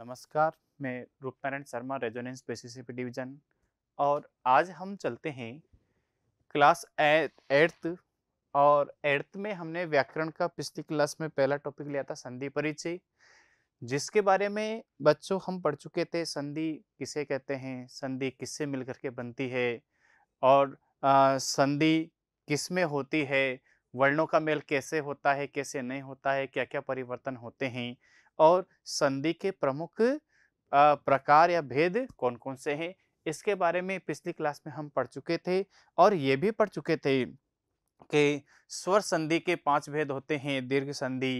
नमस्कार मैं Roopnarayan Sharma resonance PCCP division और आज हम चलते हैं क्लास एट्थ और एट्थ में हमने व्याकरण का पिछली क्लास में पहला टॉपिक लिया था संधि परिचय जिसके बारे में बच्चों हम पढ़ चुके थे संधि किसे कहते हैं संधि किससे मिल करके बनती है और संधि किस में होती है वर्णों का मेल कैसे होता है कैसे नहीं होता है क्या क्या परिवर्तन होते हैं और संधि के प्रमुख प्रकार या भेद कौन कौन से हैं इसके बारे में पिछली क्लास में हम पढ़ चुके थे और ये भी पढ़ चुके थे कि स्वर संधि के पांच भेद होते हैं दीर्घ संधि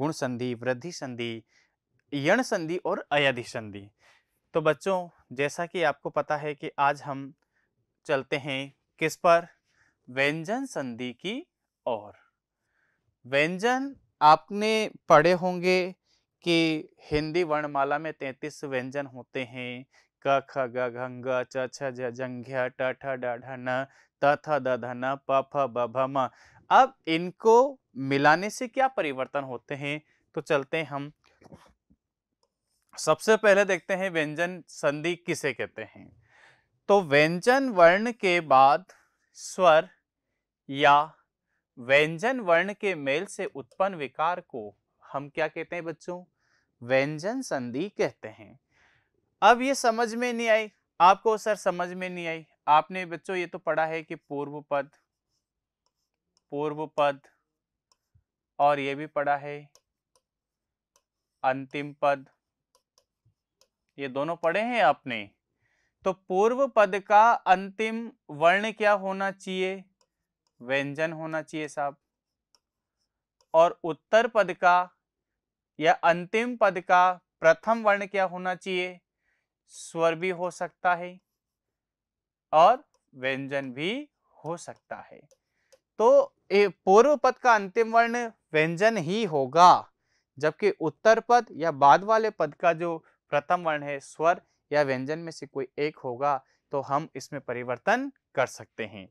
गुण संधि वृद्धि संधि यण संधि और अयाधि संधि तो बच्चों जैसा कि आपको पता है कि आज हम चलते हैं किस पर व्यंजन संधि की ओर व्यंजन आपने पढ़े होंगे कि हिंदी वर्णमाला में तैंतीस व्यंजन होते हैं क ख ग घंग च छ झंघ्या ट ठ ड ढ न त थ द ध न प फ ब भ म अब इनको मिलाने से क्या परिवर्तन होते हैं तो चलते हैं हम सबसे पहले देखते हैं व्यंजन संधि किसे कहते हैं तो व्यंजन वर्ण के बाद स्वर या व्यंजन वर्ण के मेल से उत्पन्न विकार को हम क्या कहते हैं बच्चों व्यंजन संधि कहते हैं अब ये समझ में नहीं आई आपको सर समझ में नहीं आई आपने बच्चों ये तो पढ़ा है कि पूर्व पद पूर्व पद और ये भी पढ़ा है अंतिम पद ये दोनों पढ़े हैं आपने तो पूर्व पद का अंतिम वर्ण क्या होना चाहिए व्यंजन होना चाहिए साहब और उत्तर पद का या अंतिम पद का प्रथम वर्ण क्या होना चाहिए स्वर भी हो सकता है और व्यंजन भी हो सकता है तो पूर्व पद का अंतिम वर्ण व्यंजन ही होगा जबकि उत्तर पद या बाद वाले पद का जो प्रथम वर्ण है स्वर या व्यंजन में से कोई एक होगा तो हम इसमें परिवर्तन कर सकते हैं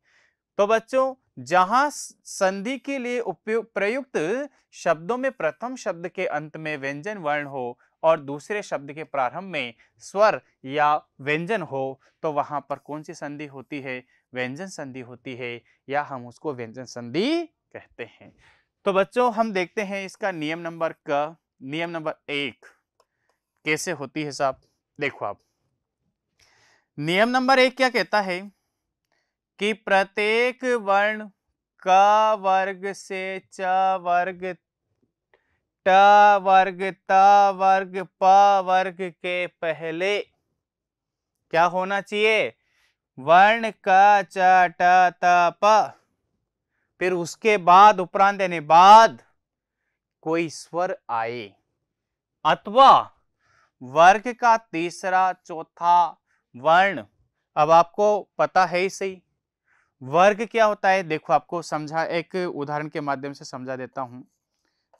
तो बच्चों जहां संधि के लिए उपयुक्त प्रयुक्त शब्दों में प्रथम शब्द के अंत में व्यंजन वर्ण हो और दूसरे शब्द के प्रारंभ में स्वर या व्यंजन हो तो वहां पर कौन सी संधि होती है व्यंजन संधि होती है या हम उसको व्यंजन संधि कहते हैं तो बच्चों हम देखते हैं इसका नियम नंबर क नियम नंबर एक कैसे होती है साहब देखो आप नियम नंबर एक क्या कहता है कि प्रत्येक वर्ण क वर्ग से च वर्ग ट वर्ग त वर्ग प वर्ग के पहले क्या होना चाहिए वर्ण क च ट त प फिर उसके बाद उपरांत यानी बाद कोई स्वर आए अथवा वर्ग का तीसरा चौथा वर्ण अब आपको पता है ही सही वर्ग क्या होता है देखो आपको समझा एक उदाहरण के माध्यम से समझा देता हूं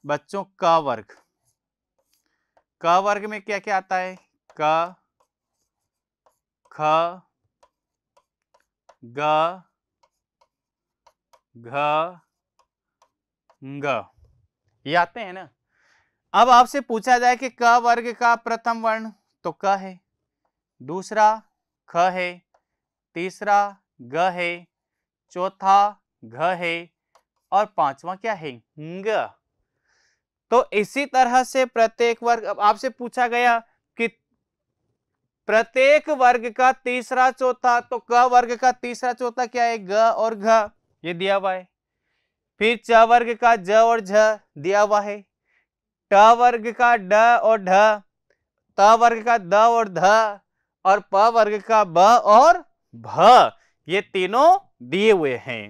बच्चों का वर्ग क वर्ग में क्या क्या आता है क ख ग घ ग ये आते हैं ना अब आपसे पूछा जाए कि क वर्ग का प्रथम वर्ण तो क है दूसरा ख है तीसरा ग है चौथा घ है और पांचवा क्या है ग तो इसी तरह से प्रत्येक वर्ग अब आपसे पूछा गया कि प्रत्येक वर्ग का तीसरा चौथा तो क वर्ग का तीसरा चौथा क्या है ग और घ ये दिया हुआ है फिर च वर्ग का ज और झ दिया हुआ है ट वर्ग का ड और ढ त वर्ग का द और ध और प वर्ग का ब और भ ये तीनों दिए हुए हैं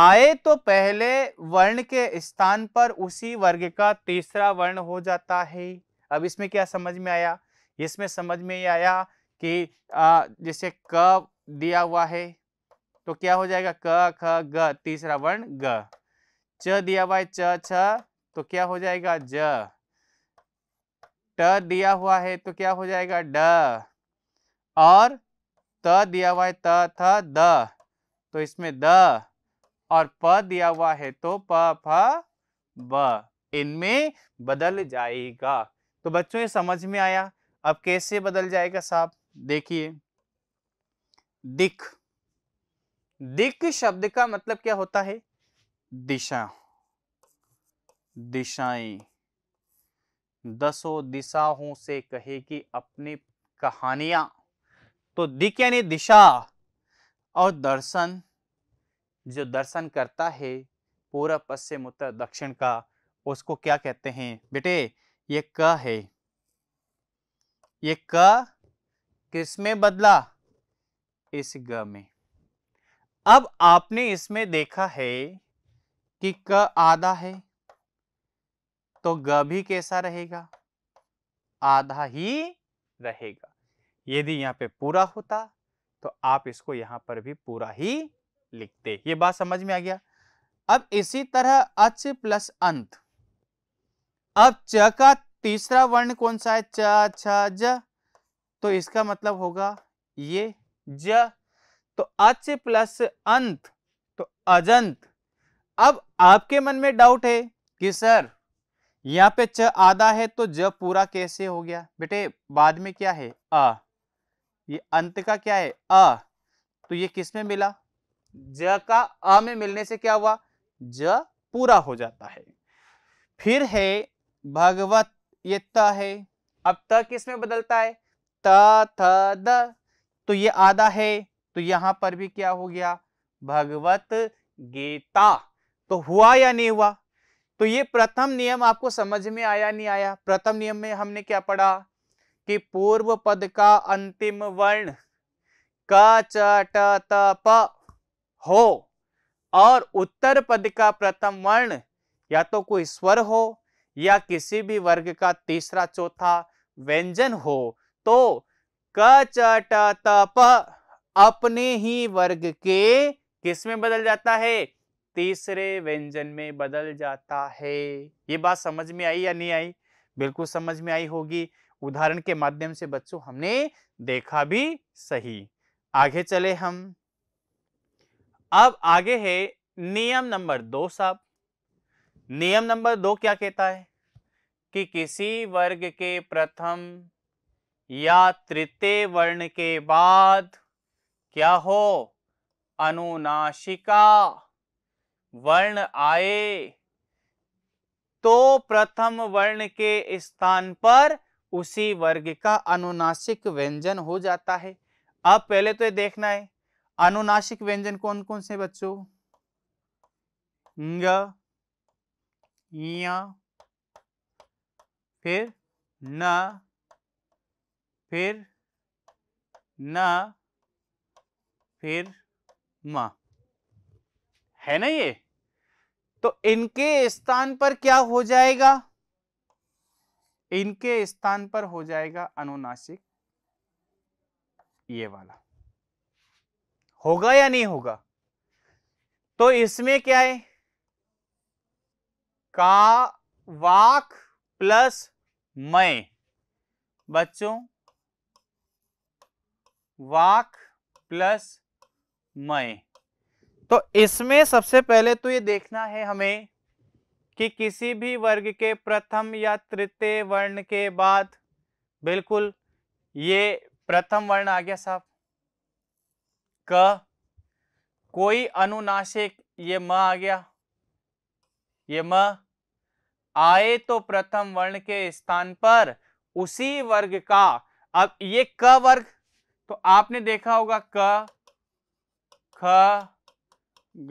आए तो पहले वर्ण के स्थान पर उसी वर्ग का तीसरा वर्ण हो जाता है अब इसमें क्या समझ में आया इसमें समझ में ये आया कि जैसे क दिया हुआ है तो क्या हो जाएगा क ख ग तीसरा वर्ण ग च दिया हुआ है च छ तो क्या हो जाएगा ज ट दिया हुआ है तो क्या हो जाएगा ड और त दिया हुआ है त थ द तो इसमें द और प दिया हुआ है तो प फ ब इनमें बदल जाएगा तो बच्चों ये समझ में आया अब कैसे बदल जाएगा साहब देखिए दिक दिक शब्द का मतलब क्या होता है दिशा दिशाएं दसों दिशाओं से कहेगी अपनी कहानियां तो दिक यानी दिशा और दर्शन जो दर्शन करता है पूरा पश्चिम उत्तर दक्षिण का उसको क्या कहते हैं बेटे ये क है ये क किस में बदला इस ग में अब आपने इसमें देखा है कि क आधा है तो ग भी कैसा रहेगा आधा ही रहेगा यदि यहाँ पे पूरा होता तो आप इसको यहाँ पर भी पूरा ही लिखते ये बात समझ में आ गया अब इसी तरह अच प्लस अंत अब च का तीसरा वर्ण कौन सा है च छ तो इसका मतलब होगा ये ज तो अच प्लस अंत तो अजंत अब आपके मन में डाउट है कि सर यहाँ पे च आधा है तो ज पूरा कैसे हो गया बेटे बाद में क्या है आ ये अंत का क्या है अ तो ये किस में मिला ज का अ में मिलने से क्या हुआ ज पूरा हो जाता है फिर है भगवत ये त है अब त किस में बदलता है त थ द तो ये आधा है तो यहां पर भी क्या हो गया भगवत गीता तो हुआ या नहीं हुआ तो ये प्रथम नियम आपको समझ में आया नहीं आया प्रथम नियम में हमने क्या पढ़ा कि पूर्व पद का अंतिम वर्ण क च ट त प हो और उत्तर पद का प्रथम वर्ण या तो कोई स्वर हो या किसी भी वर्ग का तीसरा चौथा व्यंजन हो तो क च ट त प अपने ही वर्ग के किस में बदल जाता है तीसरे व्यंजन में बदल जाता है ये बात समझ में आई या नहीं आई बिल्कुल समझ में आई होगी उदाहरण के माध्यम से बच्चों हमने देखा भी सही आगे चले हम अब आगे है नियम नंबर दो साहब नियम नंबर दो क्या कहता है कि किसी वर्ग के प्रथम या तृतीय वर्ण के बाद क्या हो अनुनाशिका वर्ण आए तो प्रथम वर्ण के स्थान पर उसी वर्ग का अनुनासिक व्यंजन हो जाता है अब पहले तो ये देखना है अनुनासिक व्यंजन कौन कौन से बच्चों फिर न फिर न फिर म है ना ये तो इनके स्थान पर क्या हो जाएगा इनके स्थान पर हो जाएगा अनुनासिक ये वाला होगा या नहीं होगा तो इसमें क्या है का वाक प्लस मैं बच्चों वाक प्लस मैं तो इसमें सबसे पहले तो ये देखना है हमें कि किसी भी वर्ग के प्रथम या तृतीय वर्ण के बाद बिल्कुल ये प्रथम वर्ण आ गया साहब क कोई अनुनासिक ये म आ गया ये म आए तो प्रथम वर्ण के स्थान पर उसी वर्ग का अब ये क वर्ग तो आपने देखा होगा क ख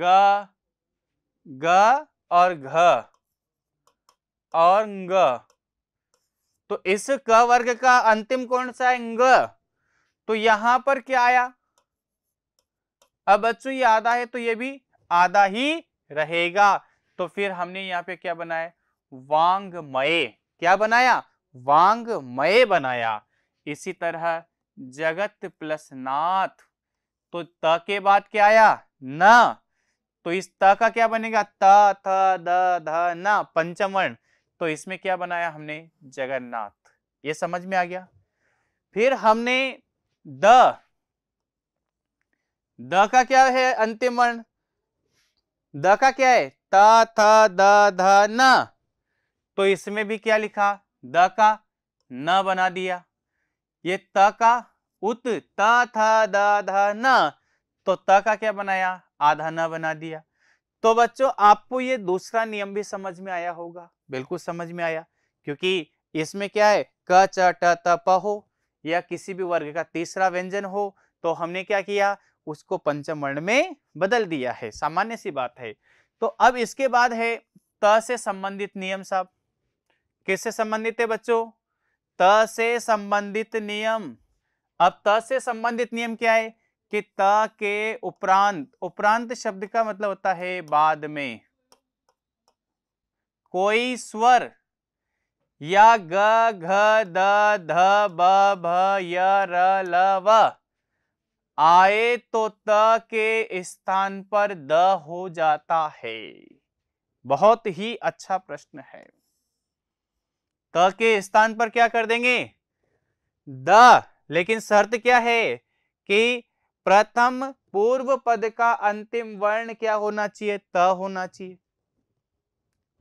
ग ग और घ और ग तो इस क वर्ग का अंतिम कौन सा है ग तो यहां पर क्या आया अब बच्चों ये आधा है तो ये भी आधा ही रहेगा तो फिर हमने यहाँ पे क्या बनाया वांग मय क्या बनाया वांग मय बनाया इसी तरह जगत प्लस नाथ तो त के बाद क्या आया न तो इस त का क्या बनेगा त थ द ध न पंचमर्ण तो इसमें क्या बनाया हमने जगन्नाथ ये समझ में आ गया फिर हमने द द का क्या है अंतिम वर्ण द का क्या है त थ द ध न तो इसमें भी क्या लिखा द का न बना दिया ये त का उत त थ द ध न तो त का क्या बनाया आधा न बना दिया तो बच्चों आपको ये दूसरा नियम भी समझ में आया होगा बिल्कुल समझ में आया क्योंकि इसमें क्या है क च ट त प हो या किसी भी वर्ग का तीसरा व्यंजन हो तो हमने क्या किया उसको पंचम वर्ण में बदल दिया है सामान्य सी बात है तो अब इसके बाद है त से संबंधित नियम साहब किससे संबंधित है बच्चों त से संबंधित नियम अब त से संबंधित नियम क्या है कि त के उपरांत उपरांत शब्द का मतलब होता है बाद में कोई स्वर या ग घ द ध ब भ य र ल व आए तो त के स्थान पर द हो जाता है बहुत ही अच्छा प्रश्न है त के स्थान पर क्या कर देंगे द लेकिन शर्त क्या है कि प्रथम पूर्व पद का अंतिम वर्ण क्या होना चाहिए त होना चाहिए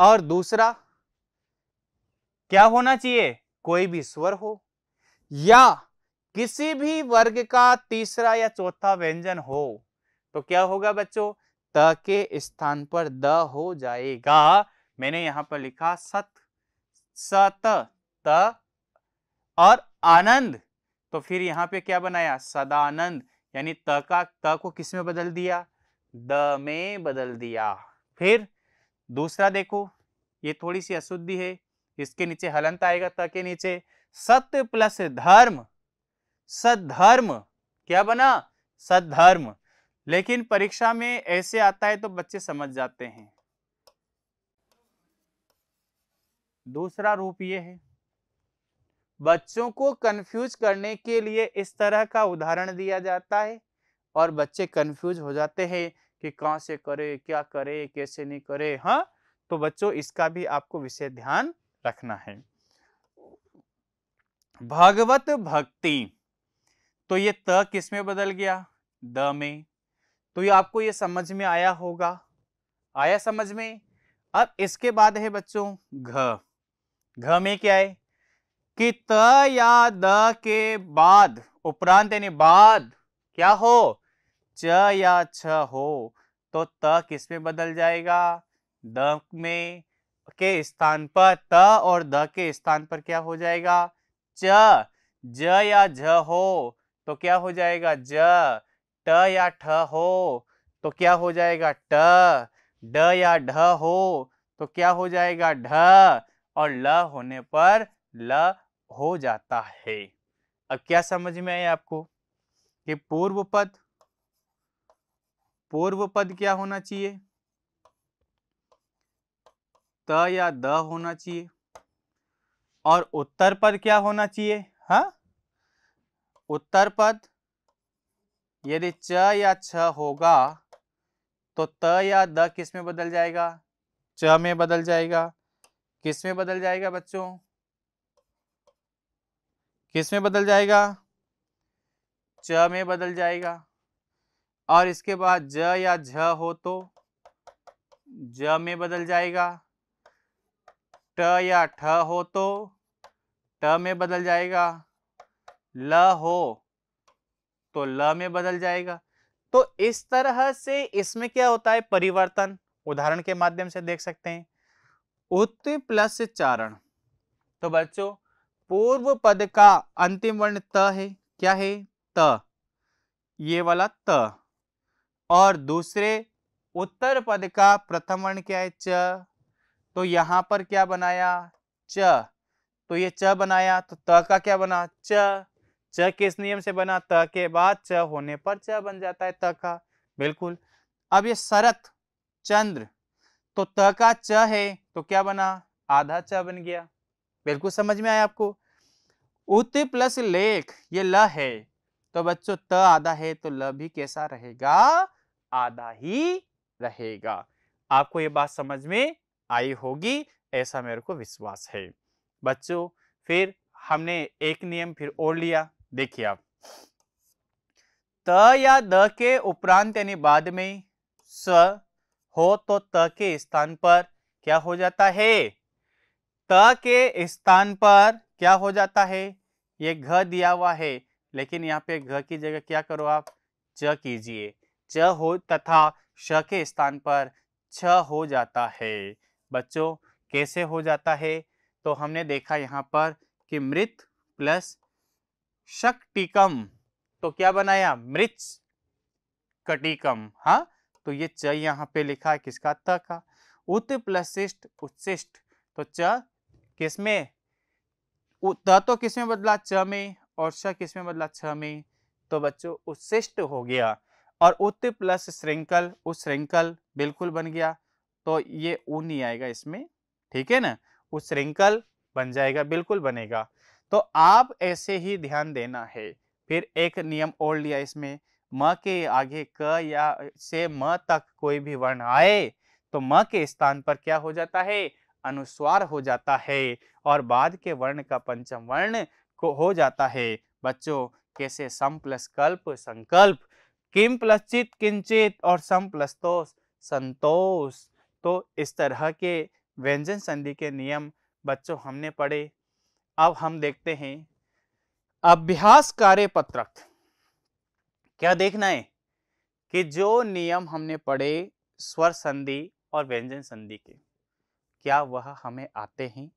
और दूसरा क्या होना चाहिए कोई भी स्वर हो या किसी भी वर्ग का तीसरा या चौथा व्यंजन हो तो क्या होगा बच्चों त के स्थान पर द हो जाएगा मैंने यहां पर लिखा सत सत त और आनंद तो फिर यहां पे क्या बनाया सदानंद यानी त का त को किस में बदल दिया द में बदल दिया फिर दूसरा देखो ये थोड़ी सी अशुद्धि है इसके नीचे हलंत आएगा त के नीचे सत्य प्लस धर्म सद्धर्म क्या बना सद्धर्म लेकिन परीक्षा में ऐसे आता है तो बच्चे समझ जाते हैं दूसरा रूप ये है बच्चों को कंफ्यूज करने के लिए इस तरह का उदाहरण दिया जाता है और बच्चे कंफ्यूज हो जाते हैं कि कहाँ से करे क्या करे कैसे नहीं करे हाँ तो बच्चों इसका भी आपको विशेष ध्यान रखना है भगवत भक्ति तो ये त किस में बदल गया द में तो ये आपको ये समझ में आया होगा आया समझ में अब इसके बाद है बच्चों घ घ में क्या है कि त या द के बाद उपरांत यानी बाद क्या हो च या छ हो तो त किस में बदल जाएगा द में के स्थान पर त और द के स्थान पर क्या हो जाएगा च ज या झ हो तो क्या हो जाएगा ज ट या ठ हो तो क्या हो जाएगा ट ड या ढ हो तो क्या हो जाएगा ढ और ल होने पर ल हो जाता है अब क्या समझ में आया आपको कि पूर्व पद पूर्व पद क्या होना चाहिए त या द होना चाहिए और उत्तर पद क्या होना चाहिए हा उत्तर पद यदि च या छ होगा तो त या द किस में बदल जाएगा च में बदल जाएगा किस में बदल जाएगा बच्चों किस में बदल जाएगा च में बदल जाएगा और इसके बाद ज या झ हो तो ज में बदल जाएगा ट या ठ हो तो ट में बदल जाएगा ल हो तो ल में बदल जाएगा तो इस तरह से इसमें क्या होता है परिवर्तन उदाहरण के माध्यम से देख सकते हैं उत्त प्लस चारण तो बच्चों पूर्व पद का अंतिम वर्ण त है क्या है त ये वाला त और दूसरे उत्तर पद का प्रथम वर्ण क्या है च तो यहां पर क्या बनाया च तो ये च बनाया तो त का क्या बना च च किस नियम से बना त के बाद च होने पर च बन जाता है त का बिल्कुल अब ये शरत चंद्र तो त का च है तो क्या बना आधा च बन गया बिल्कुल समझ में आया आपको उत प्लस लेख ये ल है तो बच्चों त आधा है तो ल भी कैसा रहेगा आधा ही रहेगा आपको ये बात समझ में आई होगी ऐसा मेरे को विश्वास है बच्चों फिर हमने एक नियम फिर और लिया देखिए आप त या द के उपरांत यानी बाद में स हो तो त के स्थान पर क्या हो जाता है त के स्थान पर क्या हो जाता है ये घ दिया हुआ है लेकिन यहाँ पे घ की जगह क्या करो आप च कीजिए च हो तथा श के स्थान पर छ हो जाता है बच्चों कैसे हो जाता है तो हमने देखा यहाँ पर कि मृत प्लस शक्टिकम तो क्या बनाया मृत कटिकम हाँ तो ये च यहाँ पे लिखा है किसका त का उत प्लस शिष्ट उत्सिष्ट तो च किसमें त तो किसमें बदला च में और श किसमें बदला छ में तो बच्चों उत्सिष्ट हो गया और उत प्लस श्रृंखल उस बिल्कुल बन गया तो ये ऊ नहीं आएगा इसमें ठीक है ना उस श्रृंखल बन जाएगा बिल्कुल बनेगा तो आप ऐसे ही ध्यान देना है फिर एक नियम ओढ़ लिया इसमें म के आगे क या से म तक कोई भी वर्ण आए तो म के स्थान पर क्या हो जाता है अनुस्वार हो जाता है और बाद के वर्ण का पंचम वर्ण को हो जाता है बच्चों कैसे सम प्लस कल्प संकल्प किम प्लस चित किंचित और सम प्लस तोष संतोष तो इस तरह के व्यंजन संधि के नियम बच्चों हमने पढ़े अब हम देखते हैं अभ्यास कार्य पत्रक क्या देखना है कि जो नियम हमने पढ़े स्वर संधि और व्यंजन संधि के क्या वह हमें आते हैं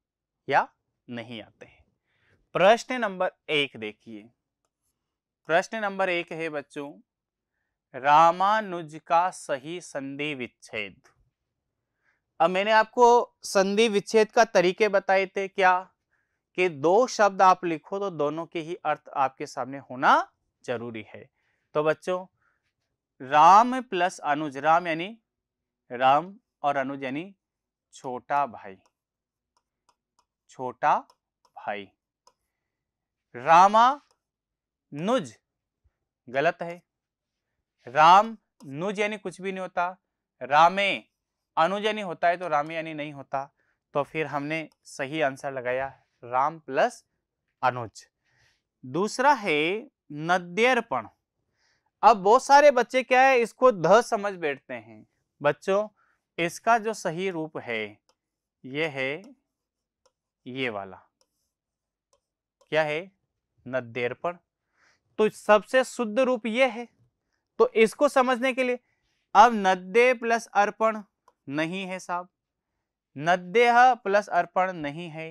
या नहीं आते हैं प्रश्न नंबर एक देखिए प्रश्न नंबर एक है बच्चों रामानुज का सही संधि विच्छेद अब मैंने आपको संधि विच्छेद का तरीके बताए थे क्या कि दो शब्द आप लिखो तो दोनों के ही अर्थ आपके सामने होना जरूरी है तो बच्चों राम प्लस अनुज राम यानी राम और अनुज यानी छोटा भाई छोटा भाई रामा नुज गलत है राम नुज यानी कुछ भी नहीं होता रामे अनुज यानी होता है तो रामे यानी नहीं होता तो फिर हमने सही आंसर लगाया राम प्लस अनुज दूसरा है नद्यर्पण अब बहुत सारे बच्चे क्या है इसको ध समझ बैठते हैं बच्चों इसका जो सही रूप है यह है ये वाला क्या है नदेरपण तो सबसे शुद्ध रूप यह है तो इसको समझने के लिए अब नद्दे प्लस अर्पण नहीं है साहब नद्देह प्लस अर्पण नहीं है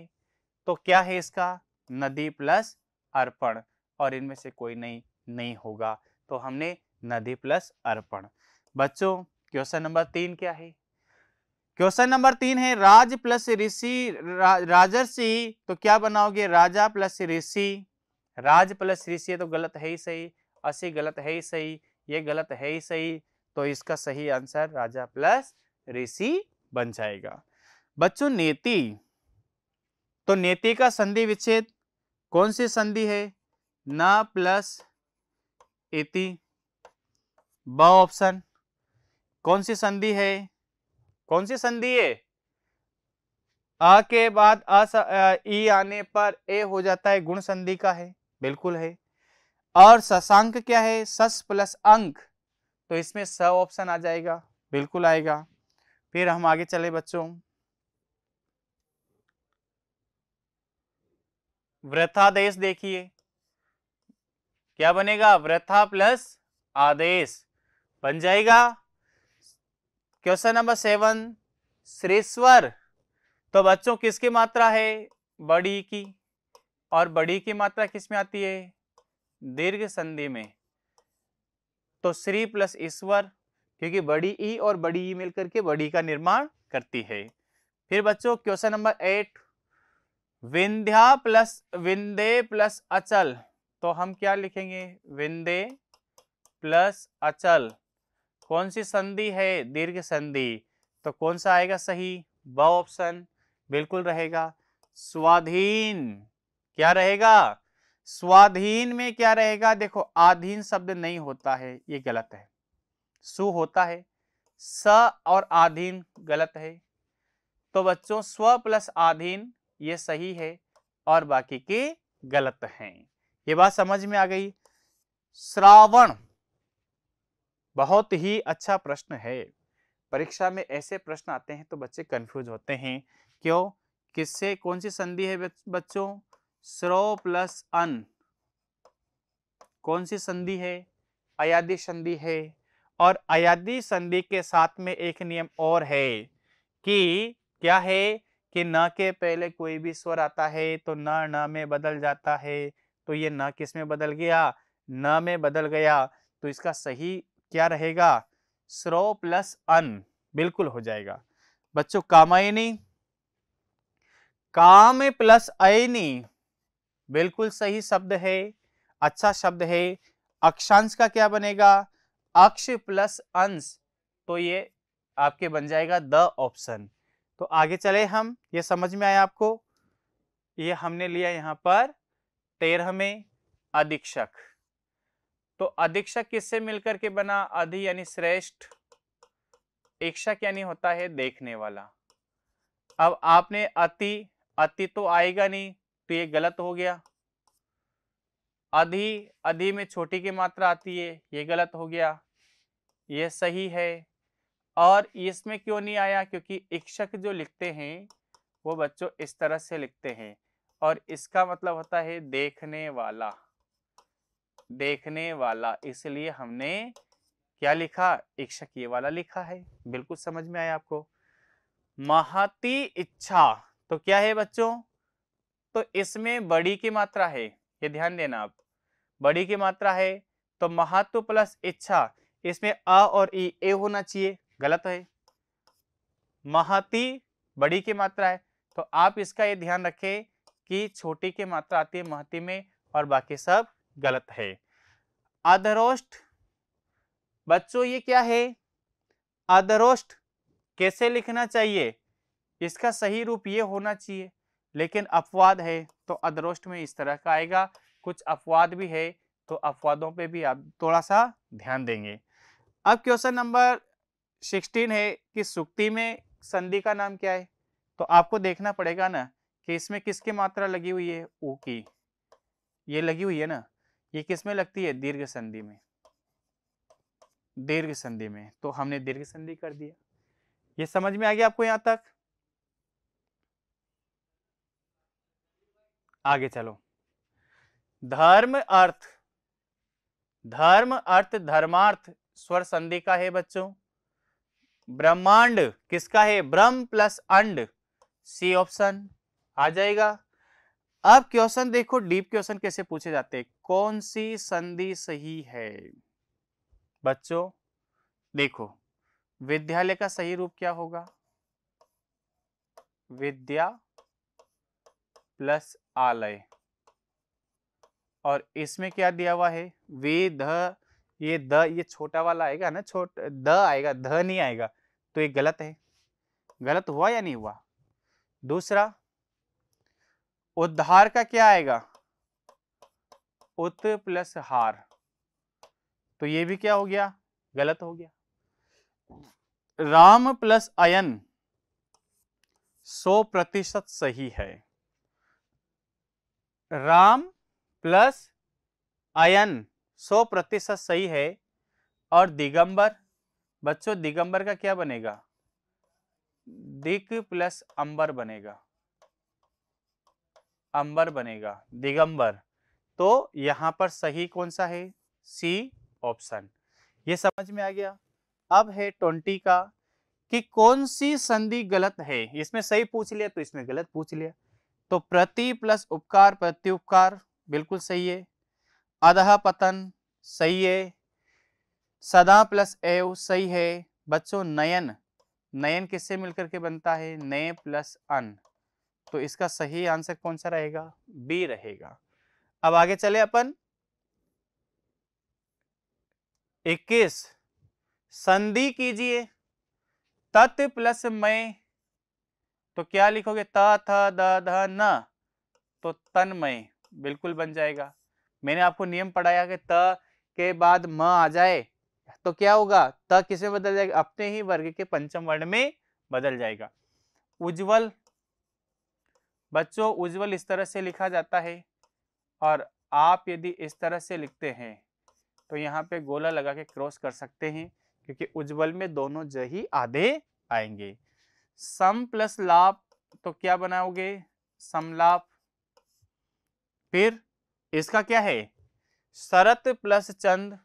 तो क्या है इसका नदी प्लस अर्पण और इनमें से कोई नहीं नहीं होगा तो हमने नदी प्लस अर्पण बच्चों क्वेश्चन नंबर तीन क्या है क्वेश्चन नंबर तीन है राज प्लस ऋषि रा, राजर्षि तो क्या बनाओगे राजा प्लस ऋषि राज प्लस ऋषि तो गलत है ही सही असी गलत है ही सही ये गलत है ही सही तो इसका सही आंसर राजा प्लस ऋषि बन जाएगा बच्चों नेति तो नेति का संधि विच्छेद कौन सी संधि है न प्लस इति ब ऑप्शन कौन सी संधि है कौन सी संधि है आ के बाद आ, स, आ ई आने पर ए हो जाता है गुण संधि का है बिल्कुल है और ससांक क्या है सस प्लस अंक तो इसमें स ऑप्शन आ जाएगा बिल्कुल आएगा फिर हम आगे चले बच्चों वृथादेश देखिए क्या बनेगा वृथा प्लस आदेश बन जाएगा क्वेश्चन नंबर सेवन श्रेष्वर तो बच्चों किसकी मात्रा है बड़ी की और बड़ी की मात्रा किस में आती है दीर्घ संधि में तो श्री प्लस ईश्वर क्योंकि बड़ी ई और बड़ी ई मिलकर के बड़ी का निर्माण करती है फिर बच्चों question number eight Vindhya plus विंदे प्लस अचल तो हम क्या लिखेंगे विंदे प्लस अचल कौन सी संधि है दीर्घ संधि तो कौन सा आएगा सही ब ऑप्शन बिल्कुल रहेगा स्वाधीन क्या रहेगा स्वाधीन में क्या रहेगा देखो आधीन शब्द नहीं होता है ये गलत है सु होता है स और आधीन गलत है तो बच्चों स्व प्लस आधीन ये सही है और बाकी के गलत हैं ये बात समझ में आ गई श्रावण बहुत ही अच्छा प्रश्न है परीक्षा में ऐसे प्रश्न आते हैं तो बच्चे कंफ्यूज होते हैं क्यों किससे कौन सी संधि है बच्चों स्रो प्लस अन कौन सी संधि है अयादी संधि है और अयादी संधि के साथ में एक नियम और है कि क्या है कि न के पहले कोई भी स्वर आता है तो न न में बदल जाता है तो ये न किस में बदल गया न में बदल गया तो इसका सही क्या रहेगा स्रो प्लस अन बिल्कुल हो जाएगा बच्चों कामायनी काम प्लस अयनी बिल्कुल सही शब्द है अच्छा शब्द है अक्षांश का क्या बनेगा अक्ष प्लस अंश तो ये आपके बन जाएगा द ऑप्शन तो आगे चले हम ये समझ में आया आपको ये हमने लिया यहां पर तेरह में अधीक्षक तो अधीक्षक किससे मिलकर के बना अधि यानी श्रेष्ठ इक्षक यानी होता है देखने वाला अब आपने अति अति तो आएगा नहीं तो ये गलत हो गया अधि अधि में छोटी की मात्रा आती है ये गलत हो गया ये सही है और इसमें क्यों नहीं आया क्योंकि इक्षक जो लिखते हैं वो बच्चों इस तरह से लिखते हैं और इसका मतलब होता है देखने वाला देखने वाला इसलिए हमने क्या लिखा इच्छक ये वाला लिखा है बिल्कुल समझ में आया आपको महती इच्छा तो क्या है बच्चों तो इसमें बड़ी की मात्रा है ये ध्यान देना आप बड़ी की मात्रा है तो महत्व प्लस इच्छा इसमें अ और ई ए होना चाहिए गलत है महती बड़ी की मात्रा है तो आप इसका ये ध्यान रखें कि छोटी की मात्रा आती है महती में और बाकी सब गलत है अधरोष्ट बच्चों ये क्या है अधरोष्ट कैसे लिखना चाहिए इसका सही रूप ये होना चाहिए लेकिन अपवाद है तो अधरोष्ट में इस तरह का आएगा कुछ अपवाद भी है तो अपवादों पे भी आप थोड़ा सा ध्यान देंगे अब क्वेश्चन नंबर सिक्सटीन है कि सुक्ति में संधि का नाम क्या है तो आपको देखना पड़ेगा ना कि इसमें किसकी मात्रा लगी हुई है ओ की ये लगी हुई है ना ये किस में लगती है दीर्घ संधि में दीर्घ संधि में तो हमने दीर्घ संधि कर दिया ये समझ में आ गया आपको यहां तक आगे चलो धर्म अर्थ धर्म अर्थ धर्मार्थ स्वर संधि का है बच्चों ब्रह्मांड किसका है ब्रह्म प्लस अंड सी ऑप्शन आ जाएगा अब क्वेश्चन देखो डीप क्वेश्चन कैसे पूछे जाते हैं कौन सी संधि सही है बच्चों देखो विद्यालय का सही रूप क्या होगा विद्या प्लस आलय और इसमें क्या दिया हुआ है वे ध ये द ये छोटा वाला आएगा ना छोट द आएगा ध नहीं आएगा तो ये गलत है गलत हुआ या नहीं हुआ दूसरा उद्धार का क्या आएगा उत प्लस हार तो ये भी क्या हो गया गलत हो गया राम प्लस अयन सौ प्रतिशत सही है राम प्लस अयन सौ प्रतिशत सही है और दिगंबर बच्चों दिगंबर का क्या बनेगा दिक प्लस अंबर बनेगा अंबर बनेगा दिगंबर तो यहाँ पर सही कौन सा है सी ऑप्शन ये समझ में आ गया अब है ट्वेंटी का कि कौन सी संधि गलत है इसमें सही पूछ लिया तो इसमें गलत पूछ लिया तो प्रति प्लस उपकार प्रत्युपकार बिल्कुल सही है अधः पतन सही है सदा प्लस एव सही है बच्चों नयन नयन किससे मिलकर के बनता है नय प्लस अन तो इसका सही आंसर कौन सा रहेगा बी रहेगा अब आगे चले अपन इक्कीस संधि कीजिए तत् प्लस मय तो क्या लिखोगे त थ द ध न तो तन्मय बिल्कुल बन जाएगा मैंने आपको नियम पढ़ाया कि त के बाद म आ जाए तो क्या होगा त किसे बदल जाएगा अपने ही वर्ग के पंचम वर्ण में बदल जाएगा उज्जवल बच्चों उज्जवल इस तरह से लिखा जाता है और आप यदि इस तरह से लिखते हैं तो यहाँ पे गोला लगा के क्रॉस कर सकते हैं क्योंकि उज्जवल में दोनों ज ही आधे आएंगे सम प्लस लाभ तो क्या बनाओगे समलाभ फिर इसका क्या है शरत प्लस चंद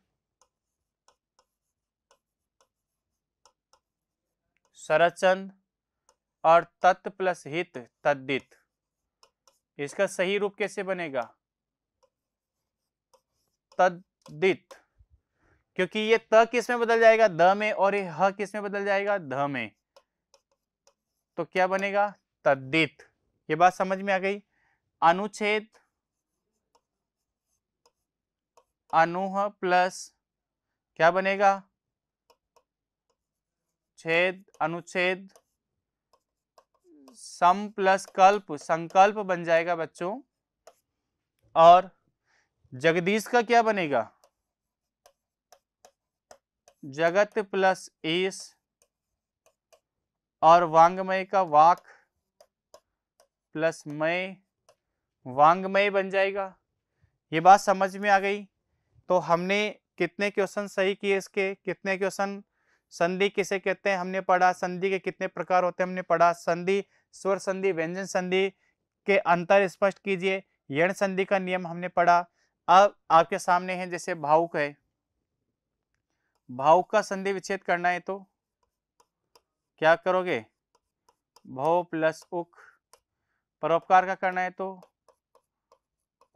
शरत चंद और तत् प्लस हित तद्दित इसका सही रूप कैसे बनेगा तद्दित क्योंकि ये त किस में बदल जाएगा द में और ये ह किस में बदल जाएगा ध में तो क्या बनेगा तद्दित ये बात समझ में आ गई अनुच्छेद अनुह प्लस क्या बनेगा छेद अनुच्छेद सम प्लस कल्प संकल्प बन जाएगा बच्चों और जगदीश का क्या बनेगा जगत प्लस ईश और वांगमय का वाक प्लस मय वांगमय बन जाएगा ये बात समझ में आ गई तो हमने कितने क्वेश्चन सही किए इसके कितने क्वेश्चन संधि किसे कहते हैं हमने पढ़ा संधि के कितने प्रकार होते हैं हमने पढ़ा संधि स्वर संधि व्यंजन संधि के अंतर स्पष्ट कीजिए यण संधि का नियम हमने पढ़ा अब आपके सामने है जैसे भावुक है भावुक का संधि विच्छेद करना है तो क्या करोगे भाव प्लस उक परोपकार का करना है तो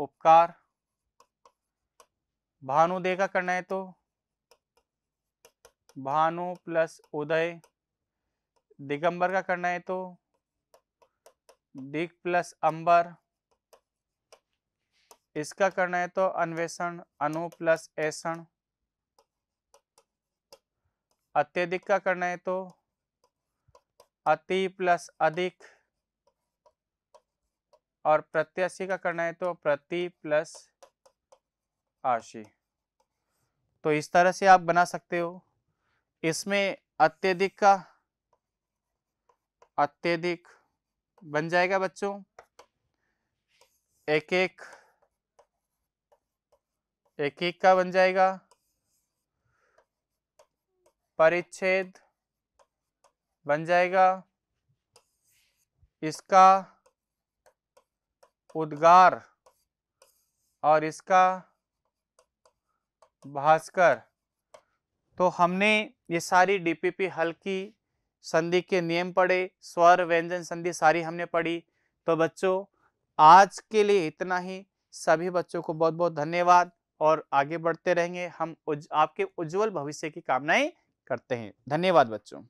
उपकार भानुदय का करना है तो भानु प्लस उदय दिगंबर का करना है तो डिक प्लस अंबर इसका करना है तो अन्वेषण अनु प्लस ऐसण अत्यधिक का करना है तो अति प्लस अधिक और प्रत्याशी का करना है तो प्रति प्लस आशी तो इस तरह से आप बना सकते हो इसमें अत्यधिक का अत्यधिक बन जाएगा बच्चों एक एक एक एक का बन जाएगा परिच्छेद बन जाएगा इसका उद्गार और इसका भास्कर तो हमने ये सारी डीपीपी हल की संधि के नियम पढ़े स्वर व्यंजन संधि सारी हमने पढ़ी तो बच्चों आज के लिए इतना ही सभी बच्चों को बहुत बहुत धन्यवाद और आगे बढ़ते रहेंगे हम उज, आपके उज्जवल भविष्य की कामनाएं करते हैं धन्यवाद बच्चों